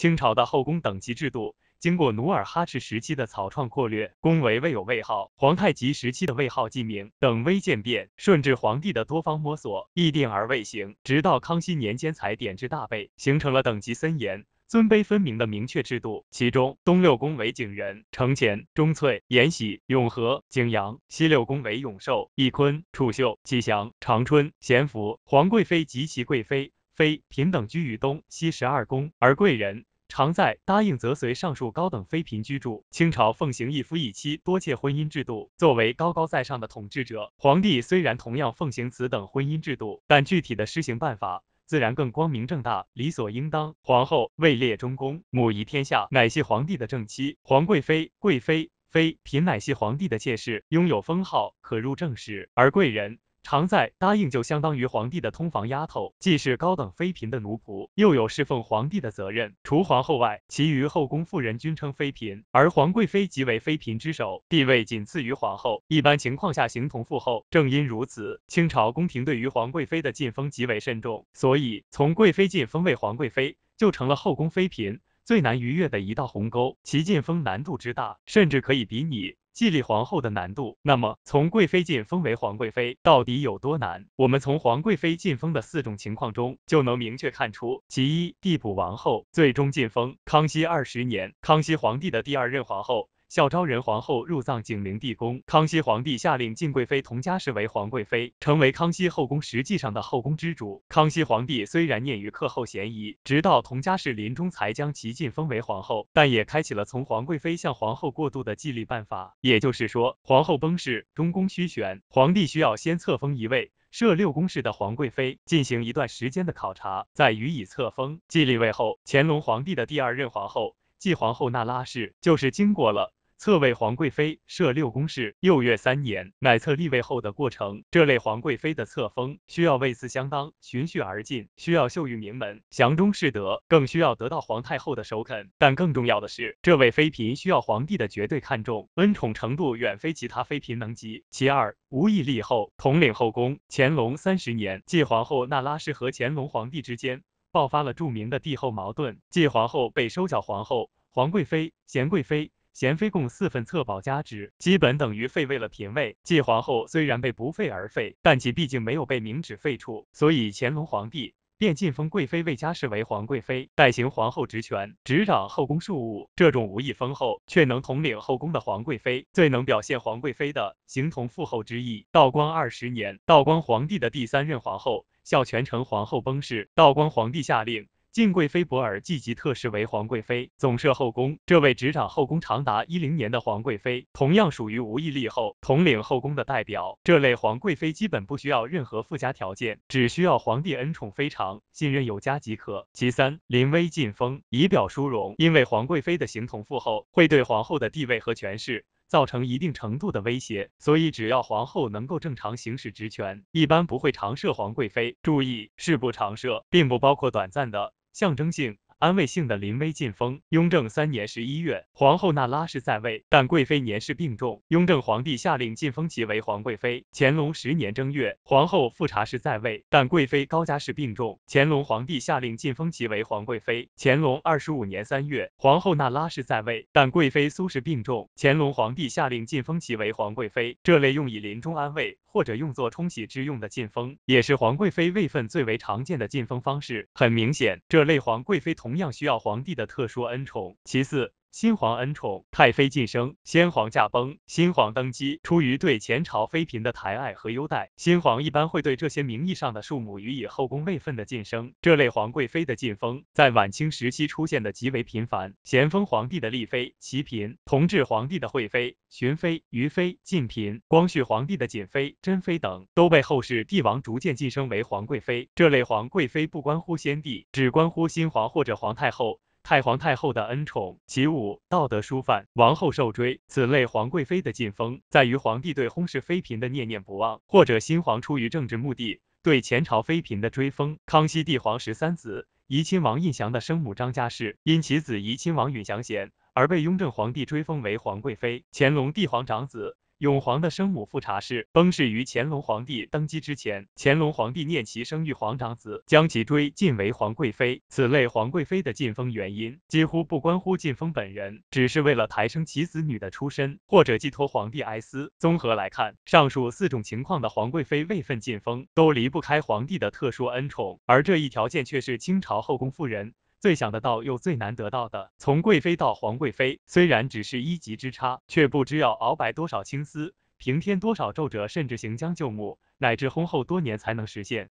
清朝的后宫等级制度，经过努尔哈赤时期的草创扩略，宫为未有位号；皇太极时期的位号记名等微渐变；顺治皇帝的多方摸索，议定而未行；直到康熙年间才点制大备，形成了等级森严、尊卑分明的明确制度。其中，东六宫为景仁、承乾、钟翠、延禧、永和、景阳；西六宫为永寿、翊坤、储秀、启祥、长春、贤福。皇贵妃及其贵妃、妃、嫔等居于东西十二宫，而贵人。常在答应则随上述高等妃嫔居住。清朝奉行一夫一妻多妾婚姻制度，作为高高在上的统治者，皇帝虽然同样奉行此等婚姻制度，但具体的施行办法自然更光明正大，理所应当。皇后位列中宫，母仪天下，乃系皇帝的正妻；皇贵妃、贵妃、妃、嫔乃系皇帝的妾室，拥有封号，可入正室，而贵人。常在答应就相当于皇帝的通房丫头，既是高等妃嫔的奴仆，又有侍奉皇帝的责任。除皇后外，其余后宫妇人均称妃嫔，而皇贵妃即为妃嫔之首，地位仅次于皇后，一般情况下形同父后。正因如此，清朝宫廷对于皇贵妃的晋封极为慎重，所以从贵妃晋封为皇贵妃，就成了后宫妃嫔最难逾越的一道鸿沟，其晋封难度之大，甚至可以比拟。继立皇后的难度，那么从贵妃晋封为皇贵妃到底有多难？我们从皇贵妃晋封的四种情况中，就能明确看出。其一，替补王后最终晋封。康熙二十年，康熙皇帝的第二任皇后。孝昭仁皇后入葬景陵地宫，康熙皇帝下令晋贵妃佟佳氏为皇贵妃，成为康熙后宫实际上的后宫之主。康熙皇帝虽然念于克后嫌疑，直到佟佳氏临终才将其晋封为皇后，但也开启了从皇贵妃向皇后过渡的继立办法。也就是说，皇后崩逝，中宫虚悬，皇帝需要先册封一位设六宫式的皇贵妃，进行一段时间的考察，再予以册封。继立位后，乾隆皇帝的第二任皇后继皇后那拉氏就是经过了。册为皇贵妃，设六宫事。六月三年，乃册立位后的过程。这类皇贵妃的册封，需要位次相当，循序而进，需要秀育名门，祥中士德，更需要得到皇太后的首肯。但更重要的是，这位妃嫔需要皇帝的绝对看重，恩宠程度远非其他妃嫔能及。其二，无意立后，统领后宫。乾隆三十年，继皇后那拉氏和乾隆皇帝之间爆发了著名的帝后矛盾，继皇后被收缴皇后、皇贵妃、贤贵妃。贤妃共四份册宝加旨，基本等于废为了嫔位。继皇后虽然被不废而废，但其毕竟没有被明旨废黜，所以乾隆皇帝便晋封贵妃魏佳氏为皇贵妃，代行皇后职权，执掌后宫庶务。这种无意封后，却能统领后宫的皇贵妃，最能表现皇贵妃的形同父后之意。道光二十年，道光皇帝的第三任皇后孝全成皇后崩逝，道光皇帝下令。晋贵妃博尔济吉特氏为皇贵妃，总摄后宫。这位执掌后宫长达一零年的皇贵妃，同样属于无意立后统领后宫的代表。这类皇贵妃基本不需要任何附加条件，只需要皇帝恩宠非常、信任有加即可。其三，临危晋封以表殊荣。因为皇贵妃的形同父后，会对皇后的地位和权势造成一定程度的威胁，所以只要皇后能够正常行使职权，一般不会常设皇贵妃。注意，是不常设，并不包括短暂的。象征性。安慰性的临危进封。雍正三年十一月，皇后那拉氏在位，但贵妃年事病重，雍正皇帝下令晋封其为皇贵妃。乾隆十年正月，皇后富察氏在位，但贵妃高佳氏病重，乾隆皇帝下令晋封其为皇贵妃。乾隆二十五年三月，皇后那拉氏在位，但贵妃苏氏病重，乾隆皇帝下令晋封其为皇贵妃。这类用以临终安慰或者用作冲喜之用的晋封，也是皇贵妃位分最为常见的晋封方式。很明显，这类皇贵妃同。同样需要皇帝的特殊恩宠。其次，新皇恩宠，太妃晋升，先皇驾崩，新皇登基。出于对前朝妃嫔的抬爱和优待，新皇一般会对这些名义上的庶母予以后宫位分的晋升。这类皇贵妃的晋封，在晚清时期出现的极为频繁。咸丰皇帝的丽妃、祺嫔，同治皇帝的惠妃、洵妃、愉妃、晋嫔，光绪皇帝的瑾妃、珍妃等，都被后世帝王逐渐晋升为皇贵妃。这类皇贵妃不关乎先帝，只关乎新皇或者皇太后。太皇太后的恩宠，起舞道德书范，王后受追，此类皇贵妃的进封，在于皇帝对哄氏妃嫔的念念不忘，或者新皇出于政治目的对前朝妃嫔的追封。康熙帝皇十三子怡亲王胤祥的生母张家氏，因其子怡亲王允祥贤，而被雍正皇帝追封为皇贵妃。乾隆帝皇长子。永皇的生母富察氏，崩逝于乾隆皇帝登基之前。乾隆皇帝念其生育皇长子，将其追晋为皇贵妃。此类皇贵妃的晋封原因，几乎不关乎晋封本人，只是为了抬升其子女的出身，或者寄托皇帝哀思。综合来看，上述四种情况的皇贵妃位分晋封，都离不开皇帝的特殊恩宠，而这一条件却是清朝后宫妇人。最想得到又最难得到的，从贵妃到皇贵妃，虽然只是一级之差，却不知要熬白多少青丝，平添多少皱褶，甚至行将就木，乃至婚后多年才能实现。